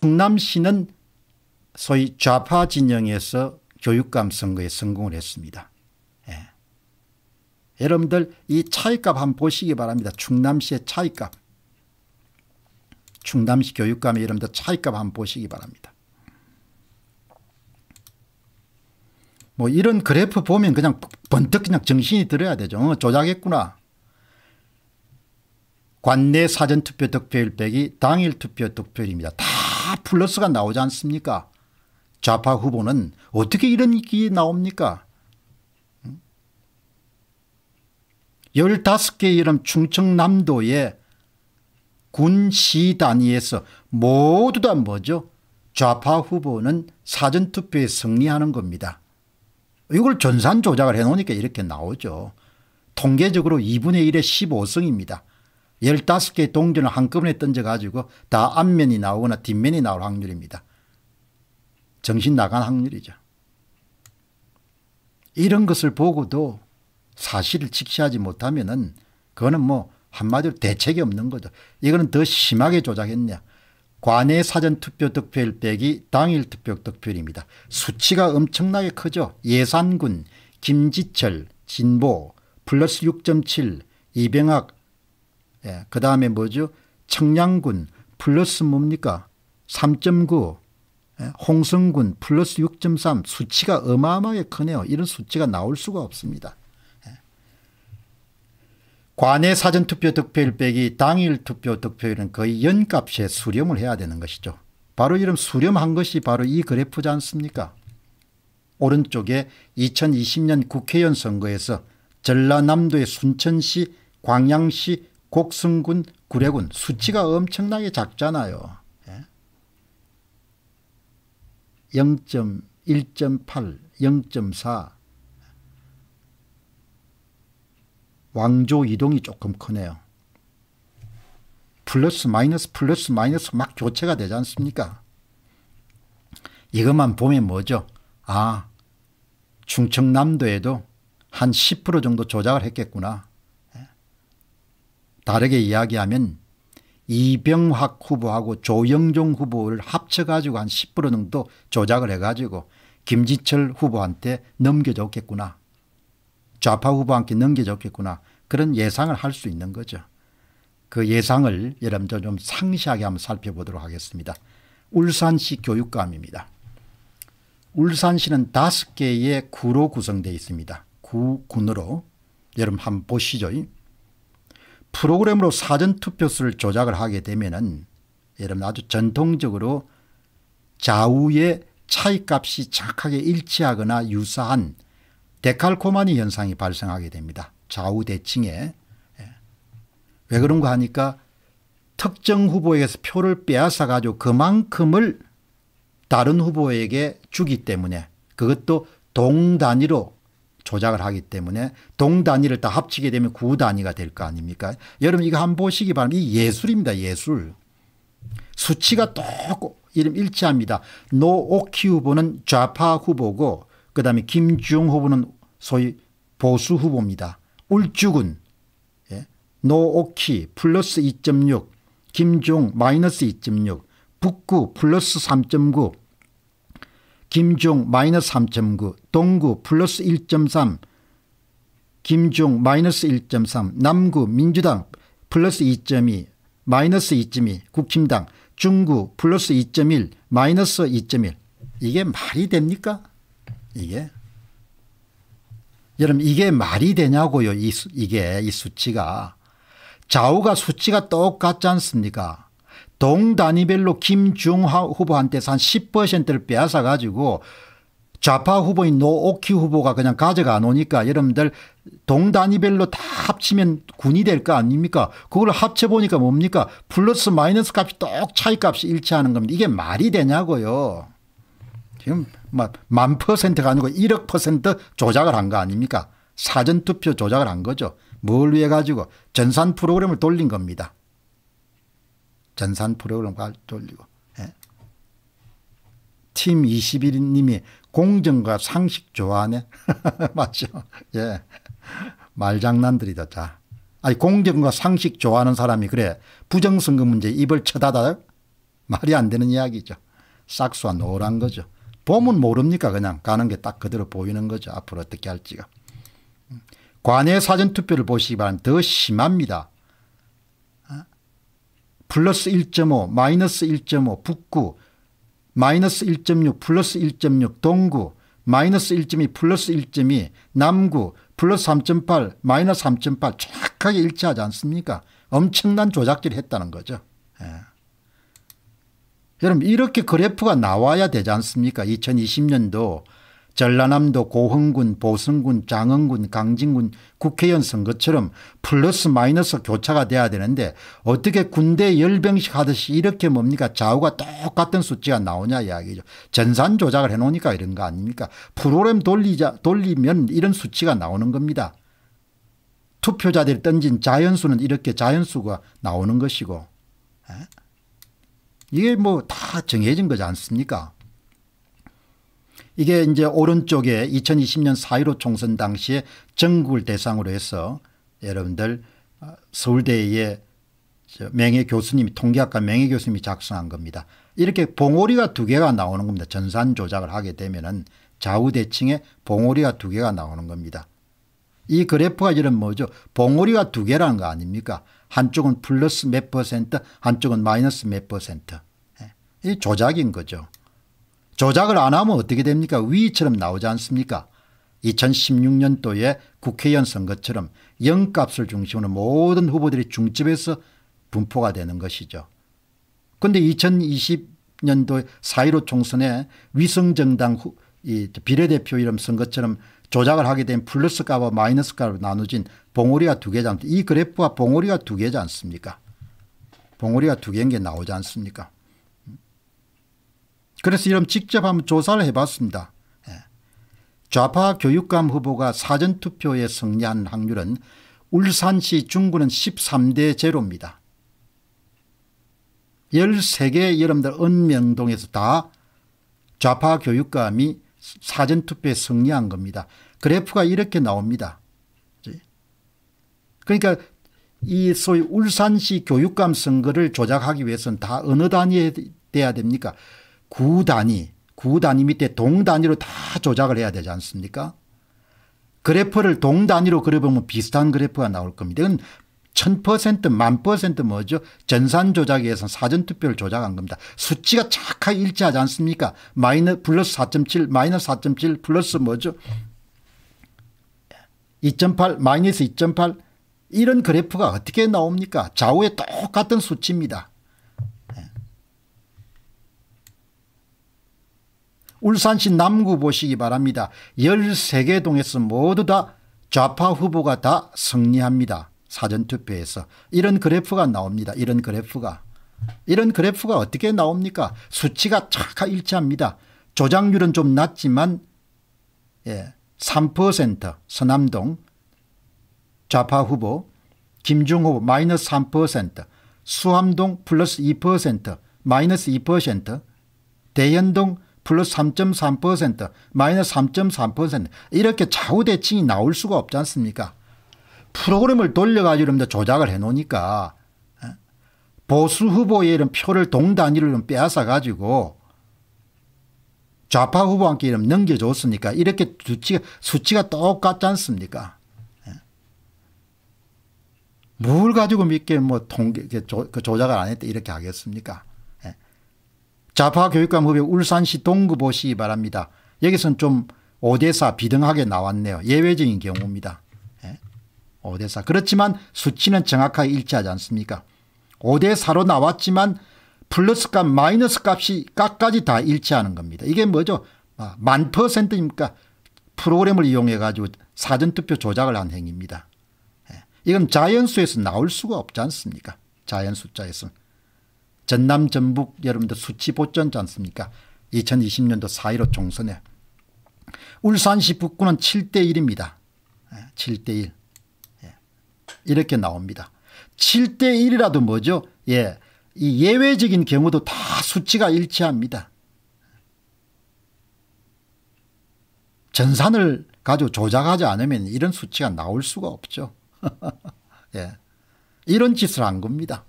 충남시는 소위 좌파 진영에서 교육감 선거에 성공을 했습니다. 예. 여러분들 이 차이값 한번 보시기 바랍니다. 충남시의 차이값. 충남시 교육감의 여러분들 차이값 한번 보시기 바랍니다. 뭐 이런 그래프 보면 그냥 번뜩 그냥 정신이 들어야 되죠. 어, 조작했구나. 관내 사전투표 득표율 빼기 당일 투표 득표율입니다. 다 플러스가 나오지 않습니까? 좌파 후보는 어떻게 이런 게 나옵니까? 1 5개 이름 충청남도의 군시 단위에서 모두 다 뭐죠? 좌파 후보는 사전투표에 승리하는 겁니다. 이걸 전산 조작을 해놓으니까 이렇게 나오죠. 통계적으로 2분의 1의 15승입니다. 15개의 동전을 한꺼번에 던져가지고 다 앞면이 나오거나 뒷면이 나올 확률입니다. 정신 나간 확률이죠. 이런 것을 보고도 사실을 직시하지 못하면 은 그거는 뭐 한마디로 대책이 없는 거죠. 이거는 더 심하게 조작했냐. 관내 사전투표 득표율 빼기 당일 투표 득표율입니다. 수치가 엄청나게 크죠. 예산군, 김지철, 진보, 플러스 6.7, 이병학, 예. 그 다음에 뭐죠? 청량군 플러스 뭡니까? 3.9 예. 홍성군 플러스 6.3 수치가 어마어마하게 크네요. 이런 수치가 나올 수가 없습니다. 예. 관내 사전투표 득표율 빼기 당일 투표 득표율은 거의 연값에 수렴을 해야 되는 것이죠. 바로 이런 수렴한 것이 바로 이 그래프지 않습니까? 오른쪽에 2020년 국회의원 선거에서 전라남도의 순천시, 광양시, 곡성군, 구례군 수치가 엄청나게 작잖아요. 0.1.8, 예. 0.4 왕조 이동이 조금 크네요. 플러스 마이너스 플러스 마이너스 막 교체가 되지 않습니까? 이것만 보면 뭐죠? 아, 충청남도에도 한 10% 정도 조작을 했겠구나. 다르게 이야기하면 이병학 후보하고 조영종 후보를 합쳐가지고 한 10% 정도 조작을 해가지고 김지철 후보한테 넘겨줬겠구나. 좌파 후보한테 넘겨줬겠구나. 그런 예상을 할 수 있는 거죠. 그 예상을 여러분들 좀 상시하게 한번 살펴보도록 하겠습니다. 울산시 교육감입니다. 울산시는 다섯 개의 구로 구성되어 있습니다. 구, 군으로. 여러분 한번 보시죠. 프로그램으로 사전투표수를 조작을 하게 되면은 여러분 아주 전통적으로 좌우의 차이값이 착하게 일치하거나 유사한 데칼코마니 현상이 발생하게 됩니다. 좌우 대칭에. 예. 왜 그런가 하니까 특정 후보에게서 표를 빼앗아 가지고 그만큼을 다른 후보에게 주기 때문에 그것도 동단위로 조작을 하기 때문에 동단위를 다 합치게 되면 구단위가 될 거 아닙니까? 여러분 이거 한번 보시기 바랍니다. 이 예술입니다. 예술. 수치가 똑 이름 일치합니다. 노오키 후보는 좌파 후보고 그다음에 김주영 후보는 소위 보수 후보입니다. 울주군 예? 노오키 플러스 2.6 김종 마이너스 2.6 북구 플러스 3.9 김중 마이너스 3.9 동구 플러스 1.3 김중 마이너스 1.3 남구 민주당 플러스 2.2 마이너스 2.2 국힘당 중구 플러스 2.1 마이너스 2.1 이게 말이 됩니까 이게 여러분 이게 말이 되냐고요 이, 수, 이게 이 수치가 좌우가 수치가 똑같지 않습니까 동 단위별로 김중하 후보한테서 한 10%를 빼앗아 가지고 좌파 후보인 노오키 후보가 그냥 가져가 놓으니까 여러분들 동단위별로 다 합치면 군이 될 거 아닙니까? 그걸 합쳐보니까 뭡니까? 플러스 마이너스 값이 똑 차이 값이 일치하는 겁니다. 이게 말이 되냐고요. 지금 막만 퍼센트가 아니고 1억 퍼센트 조작을 한 거 아닙니까? 사전투표 조작을 한 거죠. 뭘 위해 가지고 전산 프로그램을 돌린 겁니다. 전산 프로그램과 돌리고 예. 팀 21님이 공정과 상식 좋아하네. 맞죠. 예. 말장난들이다. 자. 아니 공정과 상식 좋아하는 사람이 그래 부정선거 문제 입을 쳐다다 말이 안 되는 이야기죠. 싹수와 노란 거죠. 보면 모릅니까 그냥 가는 게 딱 그대로 보이는 거죠. 앞으로 어떻게 할지가. 음. 관외 사전투표를 보시기 바랍니다. 더 심합니다. 플러스 1.5 마이너스 1.5 북구 마이너스 1.6 플러스 1.6 동구 마이너스 1.2 플러스 1.2 남구 플러스 3.8 마이너스 3.8 정확하게 일치하지 않습니까 엄청난 조작질을 했다는 거죠. 예. 여러분 이렇게 그래프가 나와야 되지 않습니까 2020년도 전라남도 고흥군 보성군 장흥군 강진군 국회의원 선거처럼 플러스 마이너스 교차가 돼야 되는데 어떻게 군대 열병식 하듯이 이렇게 뭡니까 좌우가 똑같은 수치가 나오냐 이야기죠. 전산 조작을 해놓으니까 이런 거 아닙니까 프로그램 돌리자 돌리면 이런 수치가 나오는 겁니다. 투표자들이 던진 자연수는 이렇게 자연수가 나오는 것이고 이게 뭐 다 정해진 거지 않습니까 이게 이제 오른쪽에 2020년 4.15 총선 당시에 전국을 대상으로 해서 여러분들 어, 서울대의 명예 교수님이 통계학과 명예 교수님이 작성한 겁니다. 이렇게 봉오리가 두 개가 나오는 겁니다. 전산 조작을 하게 되면은 좌우대칭에 봉오리가 두 개가 나오는 겁니다. 이 그래프가 이런 뭐죠? 봉오리가 두 개라는 거 아닙니까? 한쪽은 플러스 몇 퍼센트, 한쪽은 마이너스 몇 퍼센트. 예, 이 조작인 거죠. 조작을 안 하면 어떻게 됩니까? 위처럼 나오지 않습니까? 2016년도에 국회의원 선거처럼 영값을 중심으로 모든 후보들이 중집에서 분포가 되는 것이죠. 그런데 2020년도 4.15 총선에 위성정당 후, 이 비례대표 이름 선거처럼 조작을 하게 된 플러스 값과 마이너스 값으로 나눠진 봉오리가 두 개지 않습니까? 이 그래프가 봉오리가 두 개지 않습니까? 봉오리가 두 개인 게 나오지 않습니까? 그래서 이런 직접 한번 조사를 해봤습니다. 예. 좌파 교육감 후보가 사전투표에 승리한 확률은 울산시 중구는 13대 제입니다 13개 여러분들 은명동에서 다 좌파 교육감이 사전투표에 승리한 겁니다. 그래프가 이렇게 나옵니다. 예. 그러니까 이 소위 울산시 교육감 선거를 조작하기 위해서는 다 어느 단위에 돼야 됩니까? 구단위, 구단위 밑에 동단위로 다 조작을 해야 되지 않습니까? 그래프를 동단위로 그려보면 비슷한 그래프가 나올 겁니다. 이건 1000%만 뭐죠? 전산 조작에선 사전투표를 조작한 겁니다. 수치가 착하게 일치하지 않습니까? 마이너 플러스 4.7 마이너스 4.7 플러스 뭐죠? 2.8 마이너스 2.8 이런 그래프가 어떻게 나옵니까? 좌우에 똑같은 수치입니다. 울산시 남구 보시기 바랍니다. 13개 동에서 모두 다 좌파 후보가 다 승리합니다. 사전투표에서. 이런 그래프가 나옵니다. 이런 그래프가. 이런 그래프가 어떻게 나옵니까? 수치가 착가 일치합니다. 조작률은 좀 낮지만 예, 3% 서남동 좌파 후보 김중호 마이너스 3% 수암동 플러스 2% 마이너스 2%대현동 플러스 3.3% 마이너스 3.3% 이렇게 좌우대칭이 나올 수가 없지 않습니까 프로그램을 돌려가지고 이제 조작을 해놓으니까 예? 보수 후보의 이런 표를 동단위로 좀 빼앗아가지고 좌파 후보한테 이름 넘겨줬으니까 이렇게 수치가, 수치가 똑같지 않습니까? 예? 뭘 가지고 믿게 뭐 통계, 그 조작을 안 했다 이렇게 하겠습니까? 좌파 교육감 후배 울산시 동구보시 기 바랍니다. 여기서는좀5대사 비등하게 나왔네요. 예외적인 경우입니다. 5대사 예? 그렇지만 수치는 정확하게 일치하지 않습니까? 5대사로 나왔지만 플러스 값, 마이너스 값이 값까지 다 일치하는 겁니다. 이게 뭐죠? 아, 만 퍼센트입니까? 프로그램을 이용해가지고 사전투표 조작을 한 행위입니다. 예? 이건 자연수에서 나올 수가 없지 않습니까? 자연숫자에서. 전남 전북 여러분들 수치 보전지 않습니까 2020년도 4.15 총선에 울산시 북구는 7대1입니다. 7대1 예, 예, 이렇게 나옵니다. 7대1이라도 뭐죠? 예, 이 예외적인 경우도 다 수치가 일치합니다. 전산을 가지고 조작하지 않으면 이런 수치가 나올 수가 없죠. 예, 이런 짓을 한 겁니다.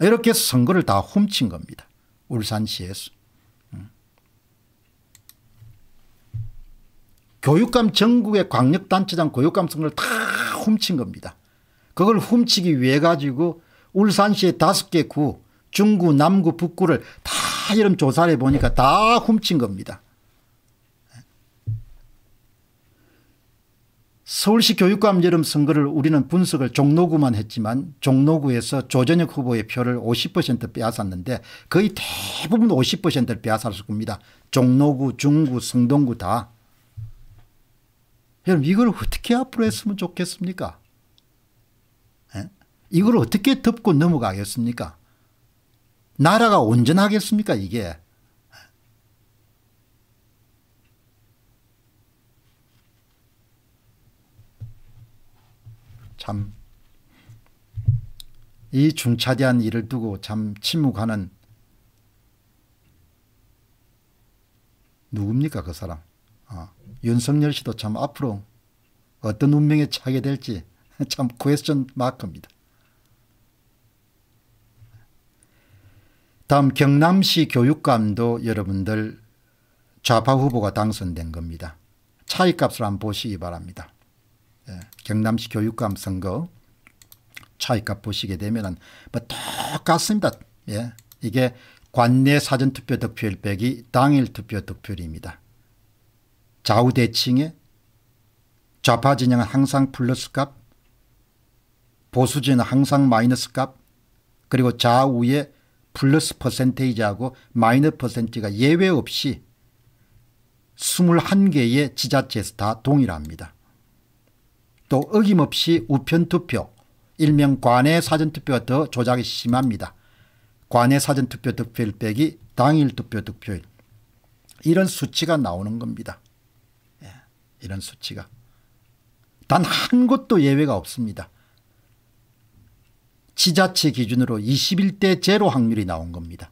이렇게 해서 선거를 다 훔친 겁니다. 울산시에서. 음. 교육감 전국의 광역단체장 교육감 선거를 다 훔친 겁니다. 그걸 훔치기 위해 가지고 울산시의 다섯 개 구, 중구, 남구, 북구를 다 이름 조사를 해보니까 다 훔친 겁니다. 서울시 교육감 여름 선거를 우리는 분석을 종로구만 했지만 종로구에서 조전혁 후보의 표를 50% 빼앗았는데 거의 대부분 50%를 빼앗았습니다. 종로구 중구 성동구 다. 여러분 이걸 어떻게 앞으로 했으면 좋겠습니까 에? 예? 이걸 어떻게 덮고 넘어가겠습니까 나라가 온전하겠습니까 이게 참이 중차대한 일을 두고 참 침묵하는 누굽니까 그 사람 어. 윤석열 씨도 참 앞으로 어떤 운명에 차게 될지 참 퀘스천 마크입니다. 다음 경남시 교육감도 여러분들 좌파 후보가 당선된 겁니다. 차이값을 한번 보시기 바랍니다. 경남시 교육감 선거 차이값 보시게 되면 뭐 똑같습니다. 예. 이게 관내 사전투표 득표율 빼기 당일 투표 득표율입니다. 좌우대칭에 좌파 진영은 항상 플러스 값 보수 진은 항상 마이너스 값 그리고 좌우에 플러스 퍼센테이지하고 마이너스 퍼센트가 예외 없이 21개의 지자체에서 다 동일합니다. 또 어김없이 우편투표 일명 관외 사전투표가 더 조작이 심합니다. 관내 사전투표 득표일 빼기 당일 투표 득표일 이런 수치가 나오는 겁니다. 예, 이런 수치가 단 한 곳도 예외가 없습니다. 지자체 기준으로 21대 제로 확률이 나온 겁니다.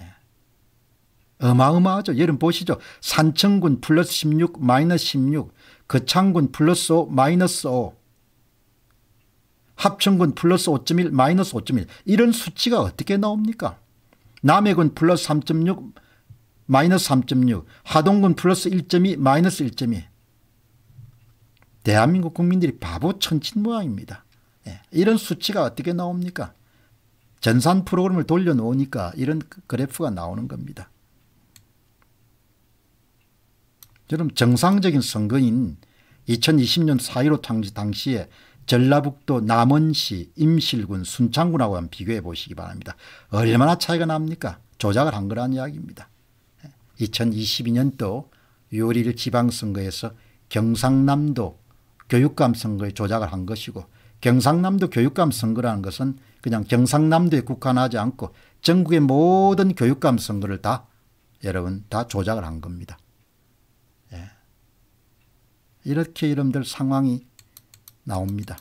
예. 어마어마하죠. 여러분 보시죠. 산청군 플러스 16 마이너스 16그 창군 플러스 5 마이너스 5 합천군 플러스 5.1 마이너스 5.1 이런 수치가 어떻게 나옵니까? 남해군 플러스 3.6 마이너스 3.6 하동군 플러스 1.2 마이너스 1.2 대한민국 국민들이 바보 천친 모양입니다. 예, 이런 수치가 어떻게 나옵니까? 전산 프로그램을 돌려놓으니까 이런 그 그래프가 나오는 겁니다. 여러 정상적인 선거인 2020년 4.15 당시 당시에 전라북도 남원시 임실군 순창군하고 한 비교해 보시기 바랍니다. 얼마나 차이가 납니까? 조작을 한거라는 이야기입니다. 2022년도 6월 1일 지방선거에서 경상남도 교육감 선거에 조작을 한 것이고 경상남도 교육감 선거라는 것은 그냥 경상남도에 국한하지 않고 전국의 모든 교육감 선거를 다 여러분 다 조작을 한 겁니다. 이렇게 이름들 상황이 나옵니다.